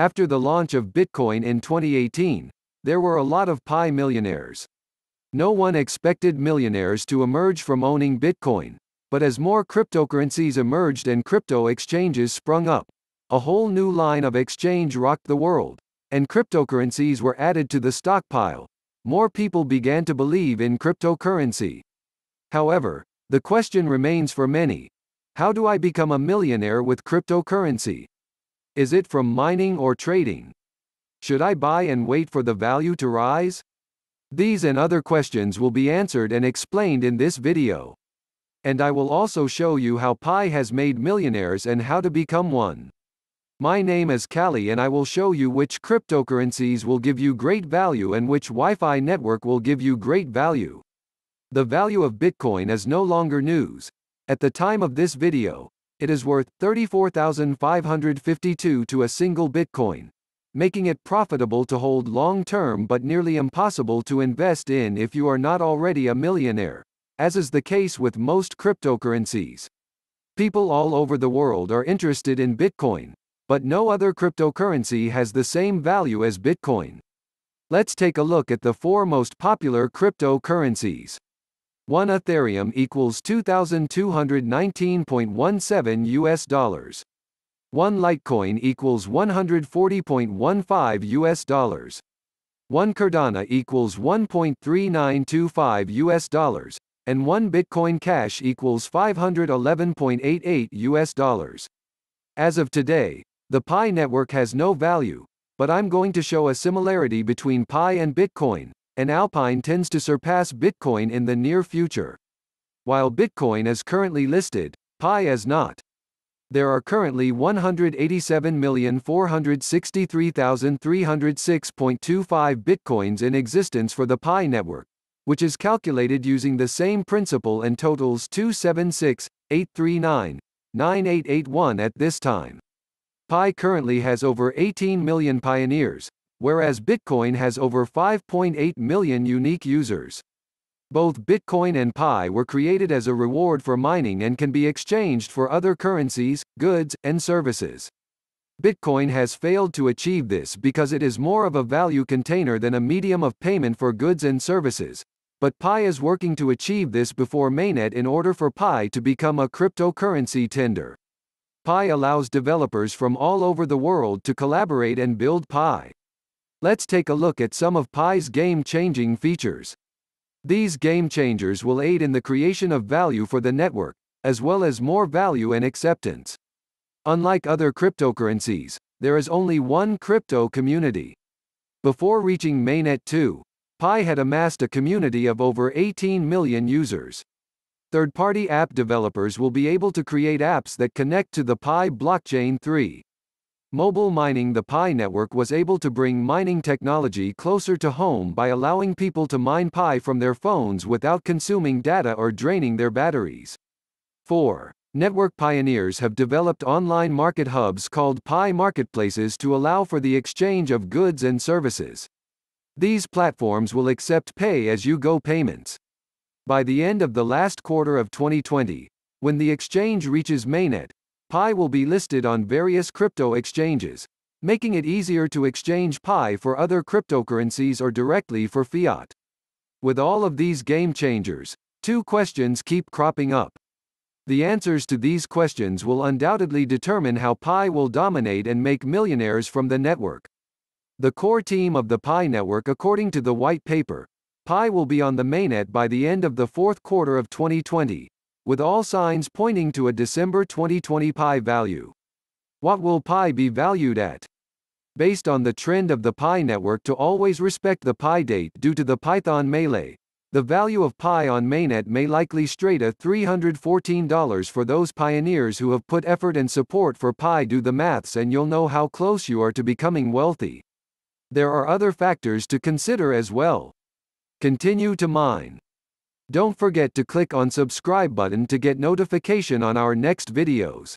After the launch of Bitcoin in 2018, there were a lot of Pi millionaires. No one expected millionaires to emerge from owning Bitcoin, but as more cryptocurrencies emerged and crypto exchanges sprung up, a whole new line of exchange rocked the world, and cryptocurrencies were added to the stockpile. More people began to believe in cryptocurrency. However, the question remains for many how do I become a millionaire with cryptocurrency? Is it from mining or trading? Should I buy and wait for the value to rise? These and other questions will be answered and explained in this video. And I will also show you how Pi has made millionaires and how to become one. My name is Callie and I will show you which cryptocurrencies will give you great value and which Wi-Fi network will give you great value. The value of Bitcoin is no longer news. At the time of this video, it is worth 34,552 to a single Bitcoin, making it profitable to hold long term but nearly impossible to invest in if you are not already a millionaire, as is the case with most cryptocurrencies. People all over the world are interested in Bitcoin, but no other cryptocurrency has the same value as Bitcoin. Let's take a look at the four most popular cryptocurrencies. 1 Ethereum equals 2,219.17 US dollars. 1 Litecoin equals 140.15 US dollars. 1 Cardano equals 1.3925 US dollars, and 1 Bitcoin Cash equals 511.88 US dollars. As of today, the Pi network has no value, but I'm going to show a similarity between Pi and Bitcoin, and Alpine tends to surpass Bitcoin in the near future. While Bitcoin is currently listed, Pi is not. There are currently 187,463,306.25 Bitcoins in existence for the Pi network, which is calculated using the same principle and totals 2.768399881 at this time. Pi currently has over 18 million pioneers, whereas Bitcoin has over 5.8 million unique users. Both Bitcoin and Pi were created as a reward for mining and can be exchanged for other currencies, goods, and services. Bitcoin has failed to achieve this because it is more of a value container than a medium of payment for goods and services. But Pi is working to achieve this before Mainnet in order for Pi to become a cryptocurrency tender. Pi allows developers from all over the world to collaborate and build Pi. Let's take a look at some of Pi's game-changing features. These game-changers will aid in the creation of value for the network, as well as more value and acceptance. Unlike other cryptocurrencies, there is only one crypto community. Before reaching Mainnet 2, Pi had amassed a community of over 18 million users. Third-party app developers will be able to create apps that connect to the Pi blockchain 3. Mobile mining The Pi network was able to bring mining technology closer to home by allowing people to mine Pi from their phones without consuming data or draining their batteries. 4. Network pioneers have developed online market hubs called Pi marketplaces to allow for the exchange of goods and services. These platforms will accept pay-as-you-go payments. By the end of the last quarter of 2020, when the exchange reaches mainnet, Pi will be listed on various crypto exchanges, making it easier to exchange Pi for other cryptocurrencies or directly for fiat. With all of these game changers, two questions keep cropping up. The answers to these questions will undoubtedly determine how Pi will dominate and make millionaires from the network. The core team of the Pi network according to the white paper, Pi will be on the mainnet by the end of the fourth quarter of 2020, with all signs pointing to a December 2020 Pi value. What will Pi be valued at? Based on the trend of the Pi network to always respect the Pi date due to the Python melee, the value of Pi on mainnet may likely straight a $314 for those pioneers who have put effort and support for Pi do the maths and you'll know how close you are to becoming wealthy. There are other factors to consider as well. Continue to mine. Don't forget to click on subscribe button to get notification on our next videos.